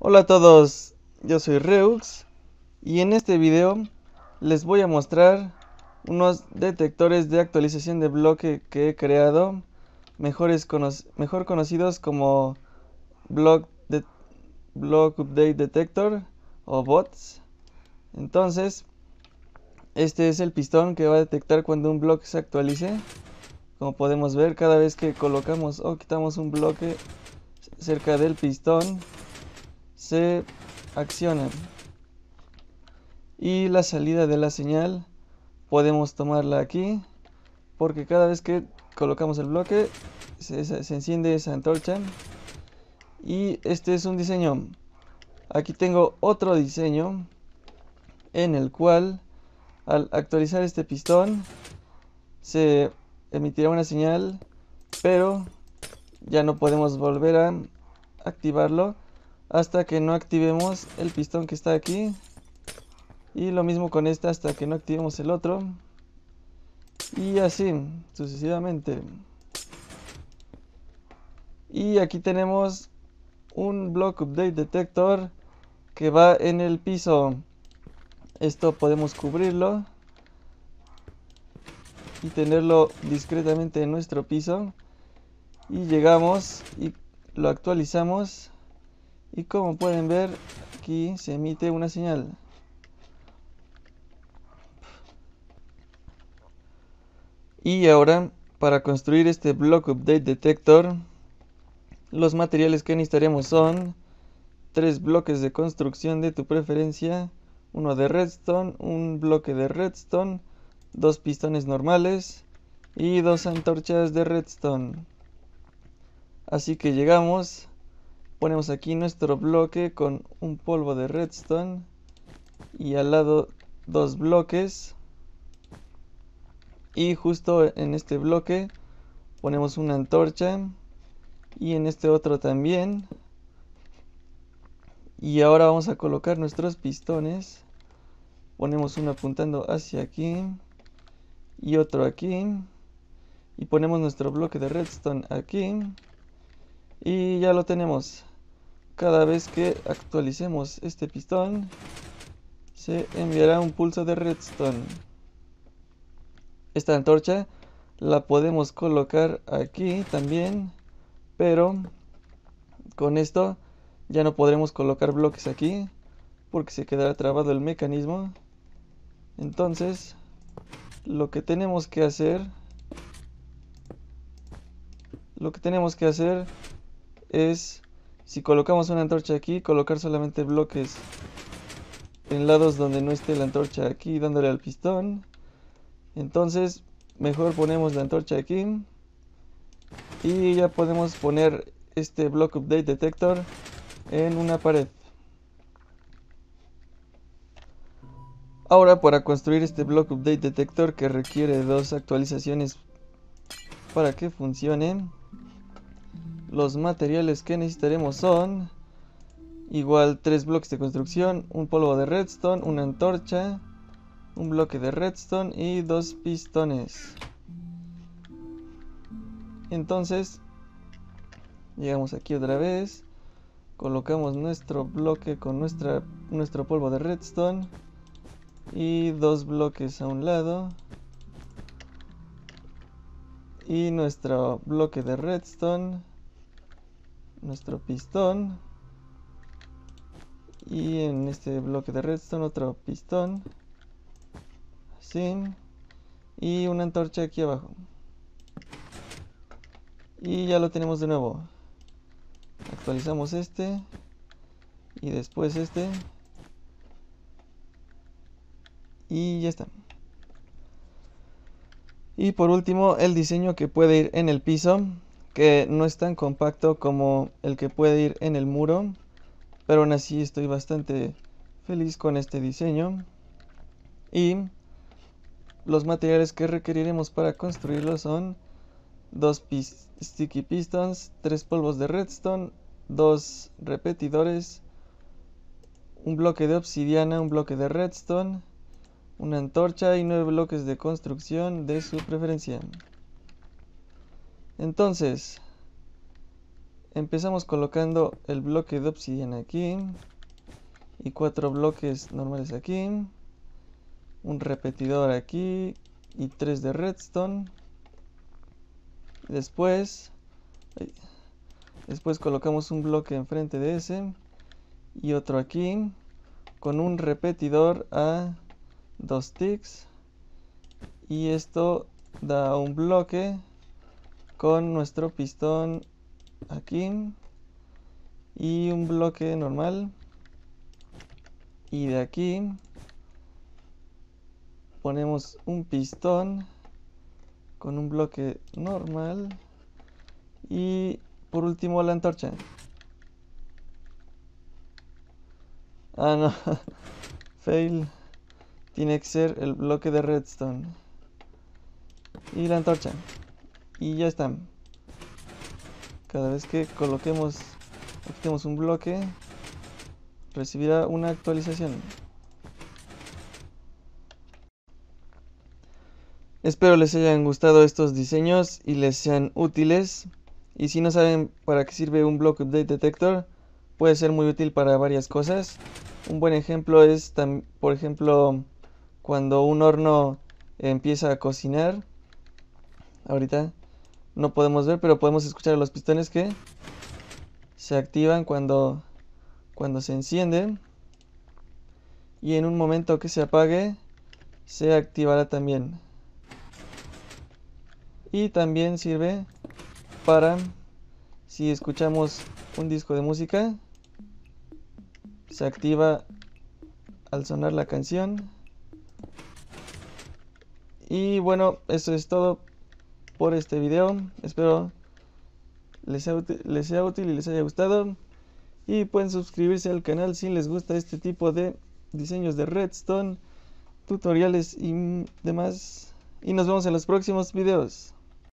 Hola a todos, yo soy Reux y en este video les voy a mostrar unos detectores de actualización de bloque que he creado, mejor conocidos como block, block Update Detector o bots. Entonces, este es el pistón que va a detectar cuando un bloque se actualice. Como podemos ver, cada vez que colocamos o quitamos un bloque cerca del pistón, se accionan y la salida de la señal podemos tomarla aquí porque cada vez que colocamos el bloque se, se, enciende esa antorcha y este es un diseño aquí tengo otro diseño en el cual al actualizar este pistón se emitirá una señal pero ya no podemos volver a activarlo hasta que no activemos el pistón que está aquí y lo mismo con este hasta que no activemos el otro y así sucesivamente y aquí tenemos un block update detector que va en el piso esto podemos cubrirlo y tenerlo discretamente en nuestro piso y llegamos y lo actualizamos y como pueden ver aquí se emite una señal y ahora para construir este block update detector los materiales que necesitaremos son tres bloques de construcción de tu preferencia uno de redstone un bloque de redstone dos pistones normales y dos antorchas de redstone así que llegamos ponemos aquí nuestro bloque con un polvo de redstone y al lado dos bloques y justo en este bloque ponemos una antorcha y en este otro también y ahora vamos a colocar nuestros pistones ponemos uno apuntando hacia aquí y otro aquí y ponemos nuestro bloque de redstone aquí y ya lo tenemos cada vez que actualicemos este pistón, se enviará un pulso de redstone. Esta antorcha la podemos colocar aquí también, pero con esto ya no podremos colocar bloques aquí, porque se quedará trabado el mecanismo. Entonces, lo que tenemos que hacer lo que tenemos que hacer es si colocamos una antorcha aquí, colocar solamente bloques en lados donde no esté la antorcha aquí dándole al pistón. Entonces, mejor ponemos la antorcha aquí. Y ya podemos poner este block update detector en una pared. Ahora para construir este block update detector que requiere dos actualizaciones para que funcione. Los materiales que necesitaremos son... Igual tres bloques de construcción, un polvo de redstone, una antorcha, un bloque de redstone y dos pistones. Entonces, llegamos aquí otra vez, colocamos nuestro bloque con nuestra, nuestro polvo de redstone y dos bloques a un lado y nuestro bloque de redstone nuestro pistón y en este bloque de redstone otro pistón así y una antorcha aquí abajo y ya lo tenemos de nuevo actualizamos este y después este y ya está y por último el diseño que puede ir en el piso que no es tan compacto como el que puede ir en el muro, pero aún así estoy bastante feliz con este diseño. Y los materiales que requeriremos para construirlo son dos sticky pistons, tres polvos de redstone, dos repetidores, un bloque de obsidiana, un bloque de redstone, una antorcha y nueve bloques de construcción de su preferencia. Entonces, empezamos colocando el bloque de obsidiana aquí. Y cuatro bloques normales aquí. Un repetidor aquí. Y tres de redstone. Después... Después colocamos un bloque enfrente de ese. Y otro aquí. Con un repetidor a dos ticks. Y esto da un bloque con nuestro pistón aquí y un bloque normal y de aquí ponemos un pistón con un bloque normal y por último la antorcha ah no fail tiene que ser el bloque de redstone y la antorcha y ya está. Cada vez que coloquemos un bloque, recibirá una actualización. Espero les hayan gustado estos diseños y les sean útiles. Y si no saben para qué sirve un Block Update Detector, puede ser muy útil para varias cosas. Un buen ejemplo es, por ejemplo, cuando un horno empieza a cocinar. Ahorita no podemos ver, pero podemos escuchar los pistones que se activan cuando, cuando se enciende. Y en un momento que se apague, se activará también. Y también sirve para si escuchamos un disco de música, se activa al sonar la canción. Y bueno, eso es todo por este video. Espero les sea, útil y les haya gustado. Y pueden suscribirse al canal si les gusta este tipo de diseños de redstone, tutoriales y demás. Y nos vemos en los próximos videos.